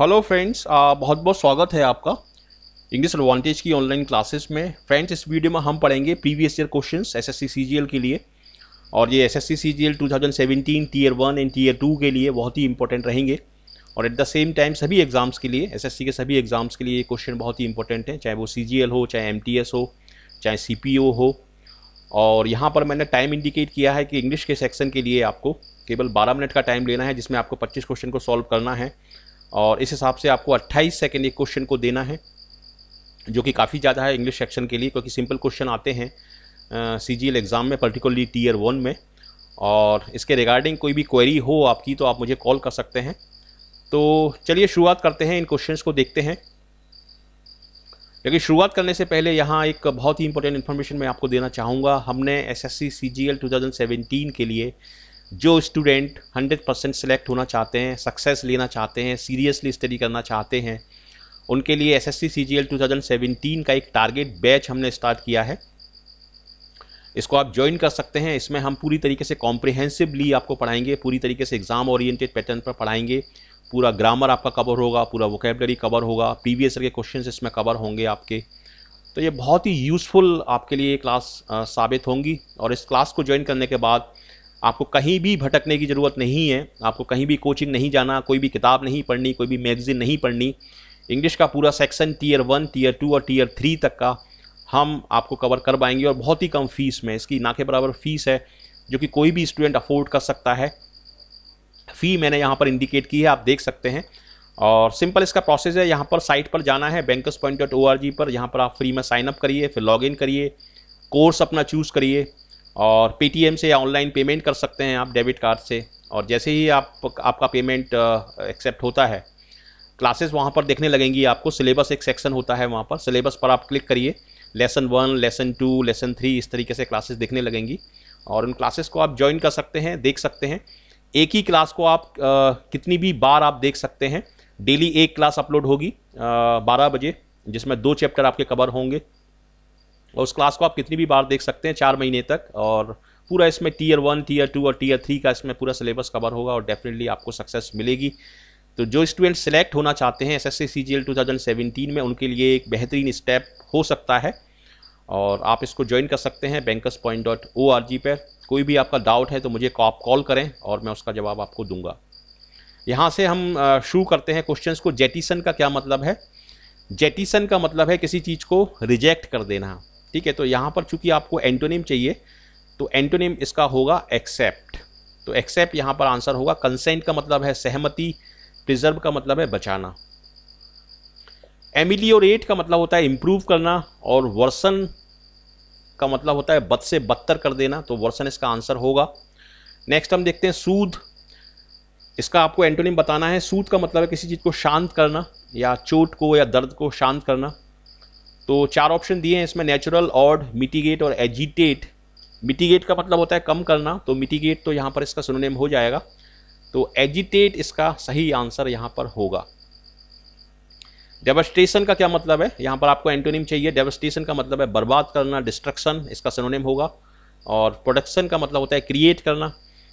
hello friends बहुत बहुत स्वागत है आपका इंग्लिश एडवांटेज की ऑनलाइन क्लासेस में फ्रेंड्स इस वीडियो में हम पढ़ेंगे previous year questions SSC CGL के लिए और ये SSC CGL 2017 tier one and tier two के लिए बहुत ही इंपॉर्टेंट रहेंगे और एट द सेम टाइम सभी एग्जाम्स के लिए सी के सभी एग्जाम्स के लिए ये क्वेश्चन बहुत ही इंपॉर्टेंट है चाहे वो सी हो चाहे एम हो चाहे सी हो और यहाँ पर मैंने टाइम इंडिकेट किया है कि इंग्लिश के सेक्शन के लिए आपको केवल 12 मिनट का टाइम लेना है जिसमें आपको 25 क्वेश्चन को सॉल्व करना है और इस हिसाब से आपको 28 सेकेंड एक क्वेश्चन को देना है जो कि काफ़ी ज़्यादा है इंग्लिश सेक्शन के लिए क्योंकि सिंपल क्वेश्चन आते हैं सी जी एग्ज़ाम में पर्टिकुलरली टीयर वन में और इसके रिगार्डिंग कोई भी क्वेरी हो आपकी तो आप मुझे कॉल कर सकते हैं तो चलिए शुरुआत करते हैं इन क्वेश्चन को देखते हैं लेकिन शुरुआत करने से पहले यहाँ एक बहुत ही इंपॉर्टेंट इन्फॉर्मेशन मैं आपको देना चाहूँगा हमने S S C C G L two thousand के लिए जो स्टूडेंट 100 परसेंट सेलेक्ट होना चाहते हैं सक्सेस लेना चाहते हैं सीरियसली स्टडी करना चाहते हैं उनके लिए S S C C G L two thousand seventeen का एक टारगेट बैच हमने स्टार्ट किया है इसको आप ज्वाइन कर सकते हैं इसमें हम पूरी तरीके से कॉम्प्रिहेंसिवली आपको पढ़ाएंगे पूरी तरीके से एग्ज़ाम ओरिएंटेड पैटर्न पर पढ़ाएंगे पूरा ग्रामर आपका कवर होगा पूरा वोकेबलरी कवर होगा प्रीवियस ईयर के क्वेश्चन इसमें कवर होंगे आपके तो ये बहुत ही यूज़फुल आपके लिए क्लास साबित होंगी और इस क्लास को ज्वाइन करने के बाद आपको कहीं भी भटकने की ज़रूरत नहीं है आपको कहीं भी कोचिंग नहीं जाना कोई भी किताब नहीं पढ़नी कोई भी मैगज़ीन नहीं पढ़नी इंग्लिश का पूरा section tier one tier two और टीयर थ्री तक का हम आपको कवर कर पाएंगे और बहुत ही कम फीस में इसकी ना के बराबर फ़ीस है जो कि कोई भी स्टूडेंट अफोर्ड कर सकता है फ़ी मैंने यहाँ पर इंडिकेट की है आप देख सकते हैं और सिंपल इसका प्रोसेस है यहाँ पर साइट पर जाना है bankers point dot O R G पर यहाँ पर आप फ्री में साइनअप करिए फिर इन करिए कोर्स अपना चूज़ करिए और पेटीएम से ऑनलाइन पेमेंट कर सकते हैं आप डेबिट कार्ड से और जैसे ही आप आपका पेमेंट एक्सेप्ट uh, होता है क्लासेस वहाँ पर देखने लगेंगी आपको सिलेबस एक सेक्शन होता है वहाँ पर सिलेबस पर आप क्लिक करिए lesson one lesson two lesson three इस तरीके से क्लासेस देखने लगेंगी और उन क्लासेस को आप ज्वाइन कर सकते हैं देख सकते हैं एक ही क्लास को आप आ, uh, कितनी भी बार आप देख सकते हैं डेली एक क्लास अपलोड होगी uh, बारह बजे जिसमें दो चैप्टर आपके कवर होंगे और उस क्लास को आप कितनी भी बार देख सकते हैं चार महीने तक और पूरा इसमें टीयर वन टीयर टू और टीयर थ्री का इसमें पूरा सिलेबस कवर होगा और डेफिनेटली आपको सक्सेस मिलेगी तो जो स्टूडेंट सेलेक्ट होना चाहते हैं एस एस सी 2017 में उनके लिए एक बेहतरीन स्टेप हो सकता है और आप इसको ज्वाइन कर सकते हैं bankers point dot O R G पर कोई भी आपका डाउट है तो मुझे आप कॉल करें और मैं उसका जवाब आपको दूंगा यहाँ से हम शुरू करते हैं क्वेश्चंस को जेटिसन का क्या मतलब है जेटिसन का मतलब है किसी चीज़ को रिजेक्ट कर देना ठीक है तो यहाँ पर चूंकि आपको एंटोनिम चाहिए तो एंटोनिम इसका होगा एक्सेप्ट तो एक्सेप्ट यहाँ पर आंसर होगा कंसेंट का मतलब है सहमति प्रिजर्व का मतलब है बचाना एमिलियोरेट का मतलब होता है इम्प्रूव करना और वर्सन का मतलब होता है बद से बदतर कर देना तो वर्सन इसका आंसर होगा नेक्स्ट हम देखते हैं सूद इसका आपको एंटोनिम बताना है सूद का मतलब है किसी चीज़ को शांत करना या चोट को या दर्द को शांत करना तो चार ऑप्शन दिए हैं इसमें नेचुरल ऑड मिटिगेट और एजिटेट मिटिगेट का मतलब होता है कम करना तो मिटिगेट तो यहाँ पर इसका सुनोनेम हो जाएगा तो एजिटेट इसका सही आंसर यहाँ पर होगा डेवस्टेशन का क्या मतलब है यहाँ पर आपको एंटोनिम चाहिए डेवस्टेशन का मतलब है बर्बाद करना डिस्ट्रक्शन इसका सिनोनिम होगा और प्रोडक्शन का मतलब होता है क्रिएट करना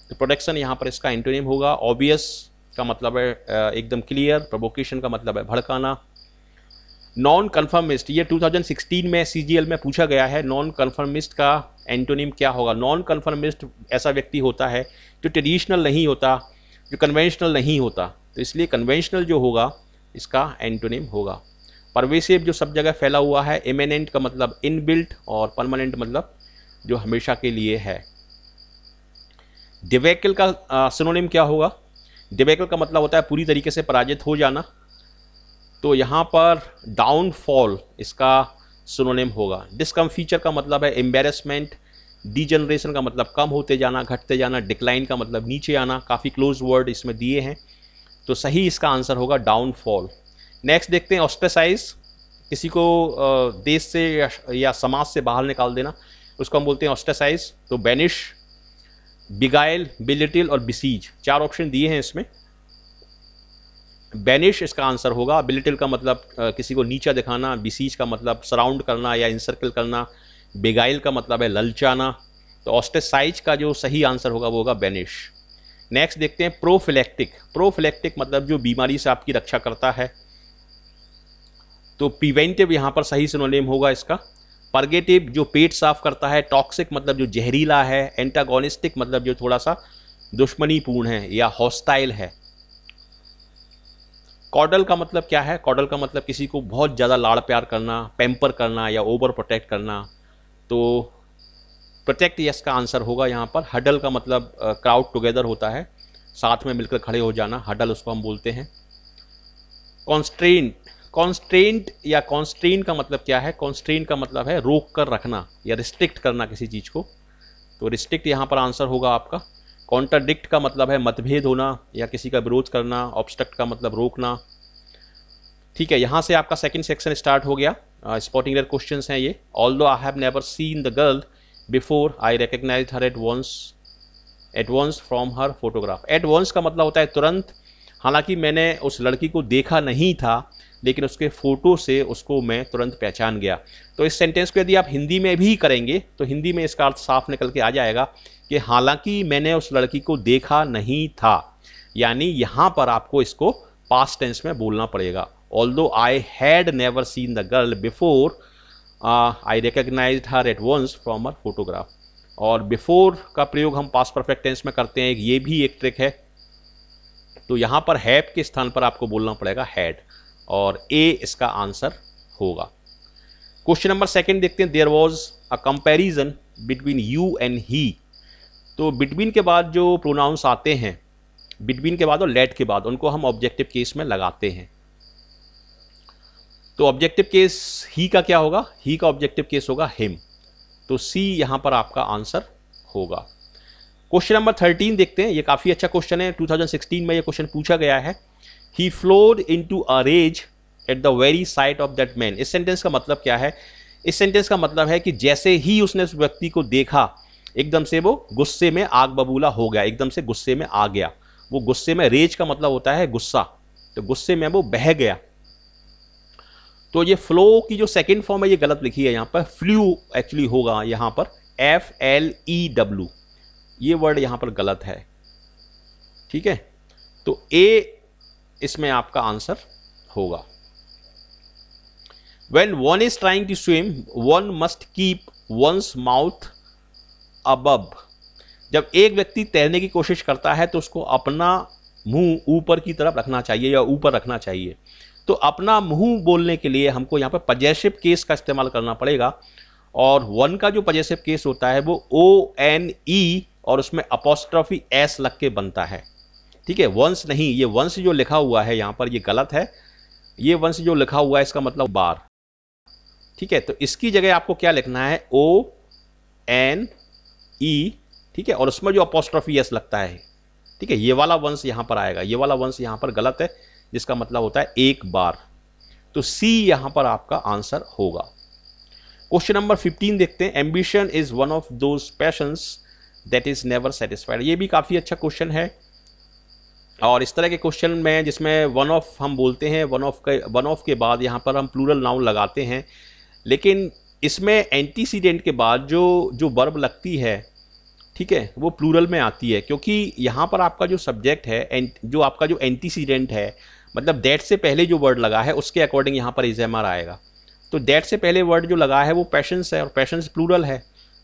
तो प्रोडक्शन यहाँ पर इसका एंटोनिम होगा ऑबियस का मतलब है एकदम क्लियर प्रोवोकेशन का मतलब है भड़काना नॉन कन्फर्मिस्ट ये 2016 में सी में पूछा गया है नॉन कन्फर्मिस्ट का एंटोनिम क्या होगा नॉन कन्फर्मिस्ट ऐसा व्यक्ति होता है जो ट्रेडिशनल नहीं होता जो कन्वेंशनल नहीं होता तो इसलिए कन्वेंशनल जो होगा इसका एंटोनिम होगा परवेसिव जो सब जगह फैला हुआ है इमेनेंट का मतलब इनबिल्ट और परमानेंट मतलब जो हमेशा के लिए है डिवेकल का सिनोनिम क्या होगा डिवेकल का मतलब होता है पूरी तरीके से पराजित हो जाना तो यहाँ पर डाउनफॉल इसका सुनोनेम होगा डिसकम फीचर का मतलब है एम्बेरसमेंट डी जनरेशन का मतलब कम होते जाना घटते जाना डिक्लाइन का मतलब नीचे आना काफ़ी क्लोज वर्ड इसमें दिए हैं तो सही इसका आंसर होगा डाउनफॉल नेक्स्ट देखते हैं ऑस्ट्रेसाइज किसी को देश से या समाज से बाहर निकाल देना उसको हम बोलते हैं ऑस्ट्रेसाइज तो बैनिश बिगाइल बिलिटिल और बिसीज चार ऑप्शन दिए हैं इसमें बैनिश इसका आंसर होगा बिलिटिल का मतलब किसी को नीचा दिखाना बिसीज का मतलब सराउंड करना या इंसर्कल करना बेगाइल का मतलब है ललचाना तो ऑस्टेसाइज का जो सही आंसर होगा वो होगा बैनिश नेक्स्ट देखते हैं प्रोफिलेक्टिक प्रोफिलेक्टिक मतलब जो बीमारी से आपकी रक्षा करता है तो प्रिवेंटिव यहाँ पर सही सिनोनेम होगा इसका पर्गेटिव जो पेट साफ करता है टॉक्सिक मतलब जो जहरीला है एंटागोनिस्टिक मतलब जो थोड़ा सा दुश्मनीपूर्ण है या हॉस्टाइल है कॉडल का मतलब क्या है कॉडल का मतलब किसी को बहुत ज़्यादा लाड़ प्यार करना पैम्पर करना या ओवर प्रोटेक्ट करना तो प्रोटेक्ट यस का आंसर होगा यहाँ पर हडल का मतलब क्राउड टुगेदर होता है साथ में मिलकर खड़े हो जाना हडल उसको हम बोलते हैं कॉन्स्ट्रेंट कॉन्स्ट्रेंट या कॉन्स्ट्रेन का मतलब क्या है कॉन्स्ट्रेन का मतलब है रोक कर रखना या रिस्ट्रिक्ट करना किसी चीज़ को तो रिस्ट्रिक्ट यहाँ पर आंसर होगा आपका कॉन्ट्राडिक्ट का मतलब है मतभेद होना या किसी का विरोध करना ऑब्स्ट्रक्ट का मतलब रोकना ठीक है यहाँ से आपका सेकंड सेक्शन स्टार्ट हो गया स्पॉटिंग क्वेश्चन हैं ये although I have never seen the girl before I recognise her advance advance from her photograph advance का मतलब होता है तुरंत हालांकि मैंने उस लड़की को देखा नहीं था लेकिन उसके फ़ोटो से उसको मैं तुरंत पहचान गया तो इस सेंटेंस को यदि आप हिंदी में भी करेंगे तो हिंदी में इसका अर्थ साफ निकल के आ जाएगा कि हालांकि मैंने उस लड़की को देखा नहीं था यानी यहाँ पर आपको इसको पास टेंस में बोलना पड़ेगा although I had never seen the girl before I recognise her at once from her photograph और बिफोर का प्रयोग हम पास परफेक्ट टेंस में करते हैं ये भी एक ट्रिक है तो यहाँ पर हैप के स्थान पर आपको बोलना पड़ेगा हैड और ए इसका आंसर होगा क्वेश्चन नंबर सेकंड देखते हैं there was a comparison between you and he तो बिटवीन के बाद जो प्रोनाउंस आते हैं बिटवीन के बाद और लेट के बाद उनको हम ऑब्जेक्टिव केस में लगाते हैं तो ऑब्जेक्टिव केस ही का क्या होगा ही का ऑब्जेक्टिव केस होगा हिम तो सी यहां पर आपका आंसर होगा क्वेश्चन नंबर थर्टीन देखते हैं ये काफ़ी अच्छा क्वेश्चन है 2016 में ये क्वेश्चन पूछा गया है he flowed into a rage at the very sight of that man इस सेंटेंस का मतलब क्या है इस सेंटेंस का मतलब है कि जैसे ही उसने उस व्यक्ति को देखा एकदम से वो गुस्से में आग बबूला हो गया एकदम से गुस्से में आ गया वो गुस्से में रेज का मतलब होता है गुस्सा तो गुस्से में वो बह गया तो ये फ्लो की जो सेकेंड फॉर्म है ये गलत लिखी है यहाँ पर फ्लू एक्चुअली होगा यहाँ पर एफ एल ई डब्ल्यू ये वर्ड यहाँ पर गलत है ठीक है तो ए इसमें आपका आंसर होगा when one is trying to swim one must keep one's mouth अबब जब एक व्यक्ति तैरने की कोशिश करता है तो उसको अपना मुंह ऊपर की तरफ रखना चाहिए या ऊपर रखना चाहिए तो अपना मुंह बोलने के लिए हमको यहाँ पर पजेसिव केस का इस्तेमाल करना पड़ेगा और वन का जो पजेसिव केस होता है वो ओ एन ई और उसमें अपोस्ट्रॉफी एस लग के बनता है ठीक है वंश नहीं ये वंश जो लिखा हुआ है यहाँ पर ये गलत है ये वंश जो लिखा हुआ है इसका मतलब बार ठीक है तो इसकी जगह आपको क्या लिखना है ओ एन ई e, ठीक है और उसमें जो अपोस्ट्रॉफी एस लगता है ठीक है ये वाला वंश यहाँ पर आएगा ये वाला वंश यहाँ पर गलत है जिसका मतलब होता है एक बार तो सी यहाँ पर आपका आंसर होगा क्वेश्चन नंबर 15 देखते हैं ambition is one of those passions that is never satisfied ये भी काफ़ी अच्छा क्वेश्चन है और इस तरह के क्वेश्चन में जिसमें वन ऑफ हम बोलते हैं वन ऑफ के वन ऑफ के बाद यहाँ पर हम प्लूरल नाउन लगाते हैं लेकिन इसमें एंटीसीडेंट के बाद जो जो वर्ब लगती है ठीक है वो प्लूरल में आती है क्योंकि यहाँ पर आपका जो सब्जेक्ट है जो आपका जो एंटीसीडेंट है मतलब डेट से पहले जो वर्ड लगा है उसके अकॉर्डिंग यहाँ पर इज आएगा तो डेट से पहले वर्ड जो लगा है वो पैशंस है और पैशंस प्लूरल है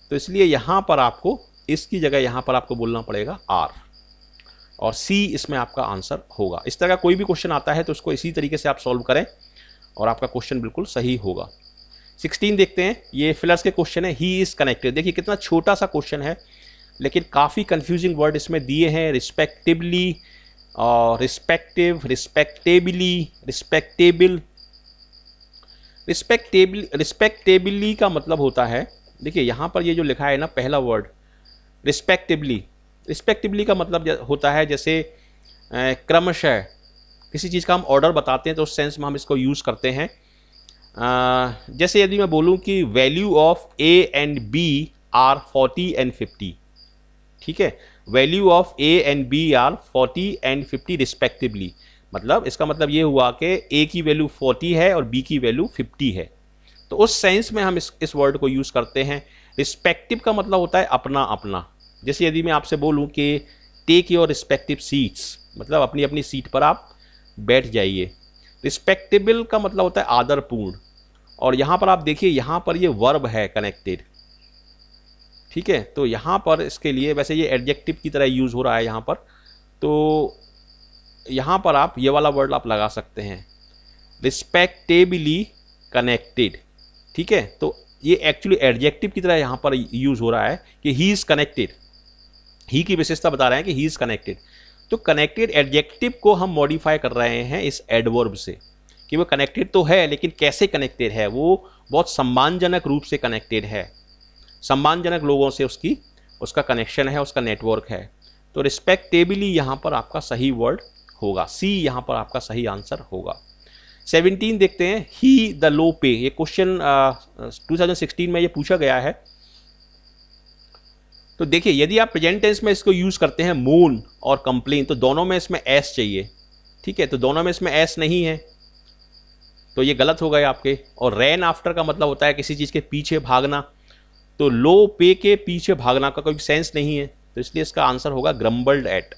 तो इसलिए यहाँ पर आपको इसकी जगह यहाँ पर आपको बोलना पड़ेगा आर और सी इसमें आपका आंसर होगा इस तरह का कोई भी क्वेश्चन आता है तो उसको इसी तरीके से आप सॉल्व करें और आपका क्वेश्चन बिल्कुल सही होगा सिक्सटीन देखते हैं ये फिलर्स के क्वेश्चन है ही इज़ कनेक्टेड देखिए कितना छोटा सा क्वेश्चन है लेकिन काफ़ी कंफ्यूजिंग वर्ड इसमें दिए हैं रिस्पेक्टिवली और respective respectably respectable respectable respectably का मतलब होता है देखिए यहाँ पर ये जो लिखा है ना पहला वर्ड रिस्पेक्टिवली रिस्पेक्टिवली का मतलब होता है जैसे क्रमशः किसी चीज़ का हम ऑर्डर बताते हैं तो उस सेंस में हम इसको यूज़ करते हैं जैसे यदि मैं बोलूँ कि value of A and B are forty and fifty ठीक है value of A and B are forty and fifty respectively मतलब इसका मतलब ये हुआ कि ए की वैल्यू फोर्टी है और बी की वैल्यू फिफ्टी है तो उस सेंस में हम इस इस वर्ड को यूज़ करते हैं रिस्पेक्टिव का मतलब होता है अपना अपना जैसे यदि मैं आपसे बोलूँ कि टेक योर रिस्पेक्टिव सीट्स मतलब अपनी अपनी सीट पर आप बैठ जाइए रिस्पेक्टेबल का मतलब होता है आदरपूर्ण और यहाँ पर आप देखिए यहाँ पर ये वर्ब है कनेक्टेड ठीक है तो यहाँ पर इसके लिए वैसे ये एडजेक्टिव की तरह यूज़ हो रहा है यहाँ पर तो यहाँ पर आप ये वाला वर्ड आप लगा सकते हैं रिस्पेक्टेबली कनेक्टेड ठीक है तो ये एक्चुअली एडजेक्टिव की तरह यहाँ पर यूज़ हो रहा है कि ही इज़ कनेक्टेड ही की विशेषता बता रहे हैं कि ही इज़ कनेक्टेड तो कनेक्टेड एडजेक्टिव को हम मॉडिफाई कर रहे हैं इस एडवर्ब से कि वो कनेक्टेड तो है लेकिन कैसे कनेक्टेड है वो बहुत सम्मानजनक रूप से कनेक्टेड है सम्मानजनक लोगों से उसकी उसका कनेक्शन है उसका नेटवर्क है तो रिस्पेक्टेबली यहाँ पर आपका सही वर्ड होगा सी यहाँ पर आपका सही आंसर होगा 17 देखते हैं ही द लो पे ये क्वेश्चन uh, 2016 में ये पूछा गया है तो देखिए यदि आप प्रेजेंट टेंस में इसको यूज़ करते हैं मून और कंप्लेन तो दोनों में इसमें एस चाहिए ठीक है तो दोनों में इसमें एस नहीं है तो ये गलत हो गए आपके और रैन आफ्टर का मतलब होता है किसी चीज़ के पीछे भागना तो लो पे के पीछे भागना का कोई सेंस नहीं है तो इसलिए इसका आंसर होगा grumbled at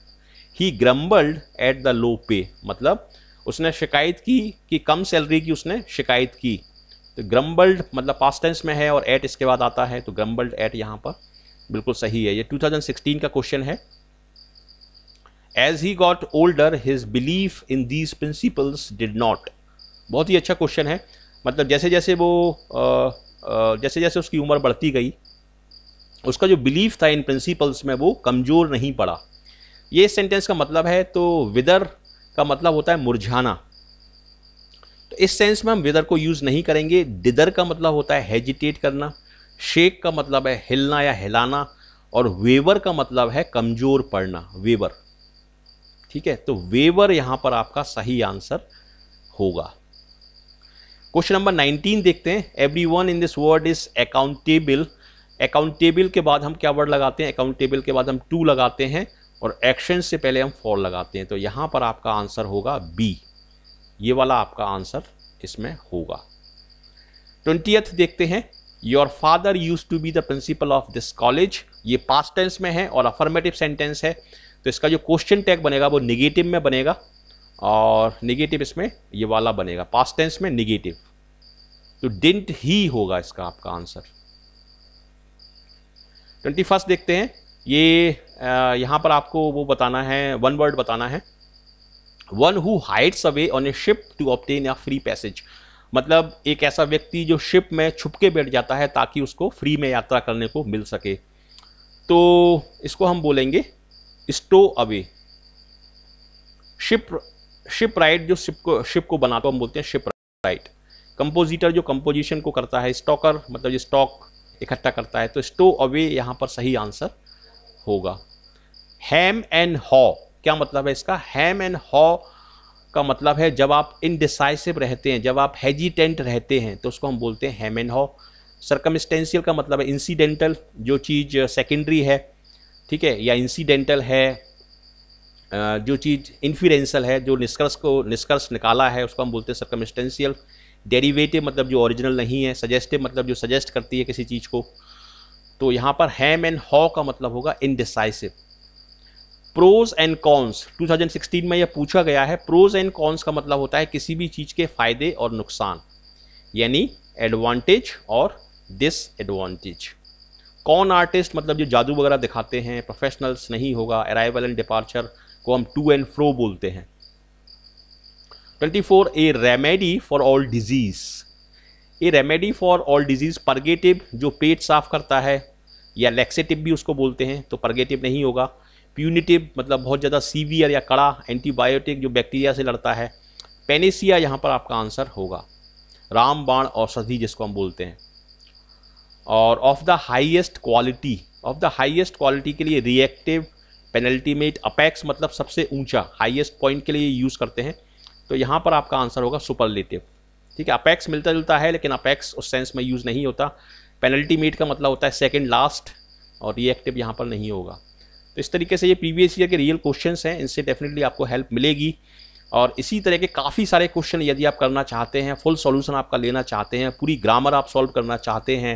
he grumbled at the low pay मतलब उसने शिकायत की कि कम सैलरी की उसने शिकायत की तो ग्रम्बल्ड मतलब पास्ट टेंस में है और एट इसके बाद आता है तो ग्रम्बल्ड एट यहाँ पर बिल्कुल सही है ये 2016 का क्वेश्चन है as he got older his belief in these principles did not बहुत ही अच्छा क्वेश्चन है मतलब जैसे जैसे वो आ, आ, जैसे जैसे उसकी उम्र बढ़ती गई उसका जो बिलीफ था इन प्रिंसिपल्स में वो कमज़ोर नहीं पड़ा ये सेंटेंस का मतलब है तो विदर का मतलब होता है मुरझाना तो इस सेंस में हम विदर को यूज़ नहीं करेंगे डिदर का मतलब होता है हेजिटेट करना शेक का मतलब है हिलना या हिलाना और वेवर का मतलब है कमज़ोर पड़ना वेवर ठीक है तो वेवर यहां पर आपका सही आंसर होगा क्वेश्चन नंबर 19 देखते हैं everyone in this word is accountable accountable के बाद हम क्या वर्ड लगाते हैं अकाउंटेबल के बाद हम टू लगाते हैं और एक्शन से पहले हम फॉर लगाते हैं तो यहां पर आपका आंसर होगा बी ये वाला आपका आंसर इसमें होगा ट्वेंटियथ देखते हैं your father use to be the principal of this college ये पास्ट टेंस में है और अफर्मेटिव सेंटेंस है तो इसका जो क्वेश्चन टैग बनेगा वो निगेटिव में बनेगा और निगेटिव इसमें ये वाला बनेगा पास्ट टेंस में निगेटिव तो डिंट ही होगा इसका आपका आंसर ट्वेंटी फर्स्ट देखते हैं ये यहाँ पर आपको वो बताना है वन वर्ड बताना है one who hides away on a ship to obtain a free passage मतलब एक ऐसा व्यक्ति जो शिप में छुप के बैठ जाता है ताकि उसको फ्री में यात्रा करने को मिल सके तो इसको हम बोलेंगे stowaway ship shipwright जो शिप को शिप को बनाता हम बोलते हैं शिप राइट कंपोजिटर जो कंपोजिशन को करता है स्टॉकर मतलब जो स्टॉक इकट्ठा करता है तो स्टो अवे यहाँ पर सही आंसर होगा हैम एंड हॉ क्या मतलब है इसका हैम एंड हॉ का मतलब है जब आप इनडिसाइसिव रहते हैं जब आप हेजिटेंट रहते हैं तो उसको हम बोलते हैं हेमेन एंड हाउ सर्कमस्टेंशियल का मतलब है इंसीडेंटल जो चीज़ सेकेंडरी है ठीक है या इंसीडेंटल है जो चीज़ इन्फ्यूरेंसल है जो निष्कर्ष को निष्कर्ष निकाला है उसको हम बोलते हैं सर्कमस्टेंशियल डेरिवेटिव मतलब जो ओरिजिनल नहीं है सजेस्टिव मतलब जो सजेस्ट करती है किसी चीज़ को तो यहाँ पर हैम एंड हॉ का मतलब होगा इनडिसाइसिव प्रोज एंड कॉन्स 2016 में यह पूछा गया है प्रोज एंड कॉन्स का मतलब होता है किसी भी चीज़ के फायदे और नुकसान यानी एडवांटेज और डिसएडवांटेज कौन आर्टिस्ट मतलब जो जादू वगैरह दिखाते हैं प्रोफेशनल्स नहीं होगा अराइवल एंड डिपार्चर को हम टू एंड फ्रो बोलते हैं 24 a remedy for all disease a remedy for all disease purgative जो पेट साफ करता है या लेक्सेटिव भी उसको बोलते हैं तो परगेटिव नहीं होगा प्यूनिटिव मतलब बहुत ज़्यादा सीवियर या कड़ा एंटीबायोटिक जो बैक्टीरिया से लड़ता है पेनेसिया यहाँ पर आपका आंसर होगा रामबाण औषधि जिसको हम बोलते हैं और of the highest quality of the highest quality के लिए रिएक्टिव पेनल्टीमेट अपैक्स मतलब सबसे ऊंचा हाईएस्ट पॉइंट के लिए यूज़ करते हैं तो यहाँ पर आपका आंसर होगा सुपरलेटिव ठीक है अपैक्स मिलता जुलता है लेकिन अपैक्स उस सेंस में यूज़ नहीं होता पेनल्टीमेट का मतलब होता है सेकेंड लास्ट और रिएक्टिव यहाँ पर नहीं होगा तो इस तरीके से ये प्रीवियस ईयर के रियल क्वेश्चंस हैं इनसे डेफिनेटली आपको हेल्प मिलेगी और इसी तरह के काफ़ी सारे क्वेश्चन यदि आप करना चाहते हैं फुल सॉल्यूशन आपका लेना चाहते हैं पूरी ग्रामर आप सॉल्व करना चाहते हैं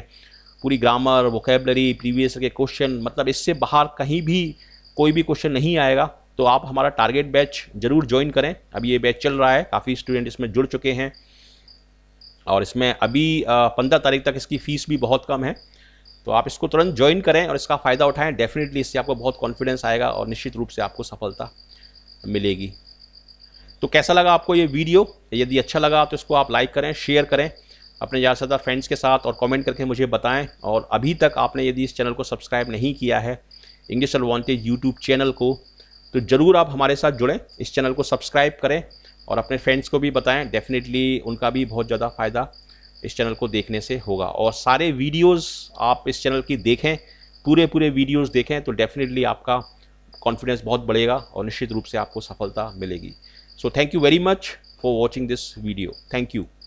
पूरी ग्रामर वोकेबलरी प्रीवियस के क्वेश्चन मतलब इससे बाहर कहीं भी कोई भी क्वेश्चन नहीं आएगा तो आप हमारा टारगेट बैच जरूर ज्वाइन करें अभी ये बैच चल रहा है काफ़ी स्टूडेंट इसमें जुड़ चुके हैं और इसमें अभी पंद्रह तारीख तक इसकी फ़ीस भी बहुत कम है तो आप इसको तुरंत ज्वाइन करें और इसका फ़ायदा उठाएं डेफिनेटली इससे आपको बहुत कॉन्फिडेंस आएगा और निश्चित रूप से आपको सफलता मिलेगी तो कैसा लगा आपको ये वीडियो यदि अच्छा लगा तो इसको आप लाइक करें शेयर करें अपने ज़्यादा से ज़्यादा फ्रेंड्स के साथ और कमेंट करके मुझे बताएं और अभी तक आपने यदि इस चैनल को सब्सक्राइब नहीं किया है इंग्लिश एडवांटेज यूट्यूब चैनल को तो ज़रूर आप हमारे साथ जुड़ें इस चैनल को सब्सक्राइब करें और अपने फ्रेंड्स को भी बताएं डेफिनेटली उनका भी बहुत ज़्यादा फ़ायदा इस चैनल को देखने से होगा और सारे वीडियोस आप इस चैनल की देखें पूरे पूरे वीडियोस देखें तो डेफिनेटली आपका कॉन्फिडेंस बहुत बढ़ेगा और निश्चित रूप से आपको सफलता मिलेगी so thank you very much for watching this video thank you